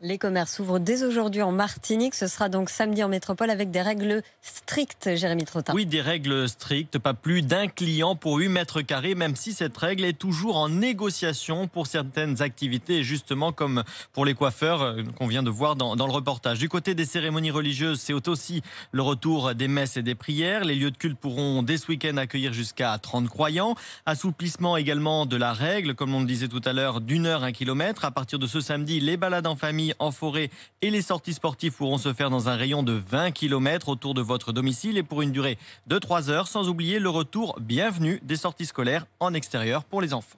Les commerces s'ouvrent dès aujourd'hui en Martinique. Ce sera donc samedi en métropole avec des règles strictes, Jérémy Trottin. Oui, des règles strictes, pas plus d'un client pour 8 mètres carrés, même si cette règle est toujours en négociation pour certaines activités, justement comme pour les coiffeurs euh, qu'on vient de voir dans, dans le reportage. Du côté des cérémonies religieuses, c'est aussi le retour des messes et des prières. Les lieux de culte pourront dès ce week-end accueillir jusqu'à 30 croyants. Assouplissement également de la règle, comme on le disait tout à l'heure, d'une heure à un kilomètre. À partir de ce samedi, les balades en famille en forêt et les sorties sportives pourront se faire dans un rayon de 20 km autour de votre domicile et pour une durée de 3 heures, sans oublier le retour bienvenu des sorties scolaires en extérieur pour les enfants.